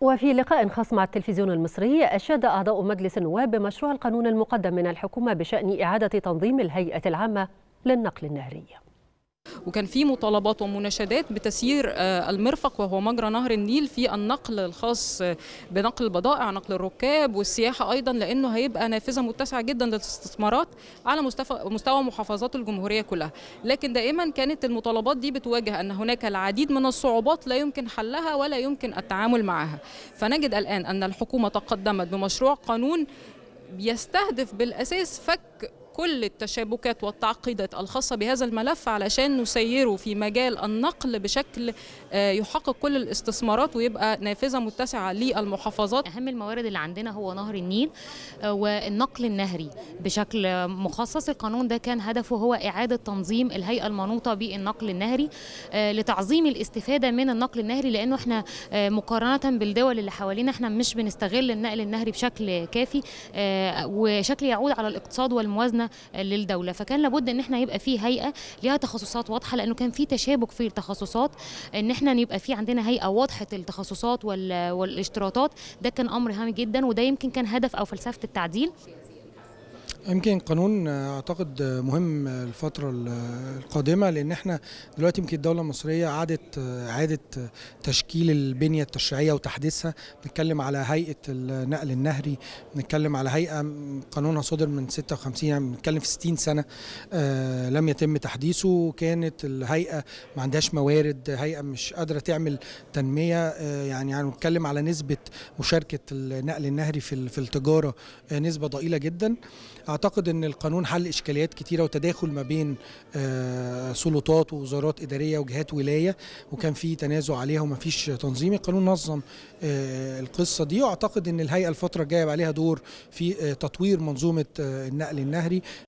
وفي لقاء خاص مع التلفزيون المصري أشاد أعضاء مجلس النواب بمشروع القانون المقدم من الحكومة بشأن إعادة تنظيم الهيئة العامة للنقل النهري وكان في مطالبات ومناشدات بتسيير آه، المرفق وهو مجرى نهر النيل في النقل الخاص آه، بنقل البضائع نقل الركاب والسياحه ايضا لانه هيبقى نافذه متسعه جدا للاستثمارات على مستوى محافظات الجمهوريه كلها لكن دائما كانت المطالبات دي بتواجه ان هناك العديد من الصعوبات لا يمكن حلها ولا يمكن التعامل معها فنجد الان ان الحكومه تقدمت بمشروع قانون بيستهدف بالاساس فك كل التشابكات والتعقيدات الخاصة بهذا الملف علشان نسيره في مجال النقل بشكل آه، يحقق كل الاستثمارات ويبقى نافذة متسعة للمحافظات أهم الموارد اللي عندنا هو نهر النيل آه، والنقل النهري بشكل مخصص القانون ده كان هدفه هو إعادة تنظيم الهيئة المنوطة بالنقل النهري آه، لتعظيم الاستفادة من النقل النهري لأنه احنا مقارنة بالدول اللي حوالينا احنا مش بنستغل النقل النهري بشكل كافي وشكل يعود على الاقتصاد والموازنة للدوله فكان لابد ان احنا يبقى في هيئه ليها تخصصات واضحه لانه كان في تشابك في التخصصات ان احنا يبقى في عندنا هيئه واضحه التخصصات والاشتراطات ده كان امر هام جدا وده يمكن كان هدف او فلسفه التعديل يمكن قانون اعتقد مهم الفتره القادمه لان احنا دلوقتي يمكن الدوله المصريه عادت اعاده تشكيل البنيه التشريعيه وتحديثها بنتكلم على هيئه النقل النهري بنتكلم على هيئه قانونها صدر من 56 يعني بنتكلم في 60 سنه آه، لم يتم تحديثه كانت الهيئه ما عندهاش موارد هيئه مش قادره تعمل تنميه آه، يعني يعني بنتكلم على نسبه مشاركه النقل النهري في في التجاره آه، نسبه ضئيله جدا اعتقد ان القانون حل اشكاليات كتيره وتداخل ما بين آه، سلطات ووزارات اداريه وجهات ولايه وكان في تنازع عليها ومفيش تنظيم القانون نظم آه، القصه دي واعتقد ان الهيئه الفتره الجايه عليها دور في آه، تطوير منظومه النقل النهري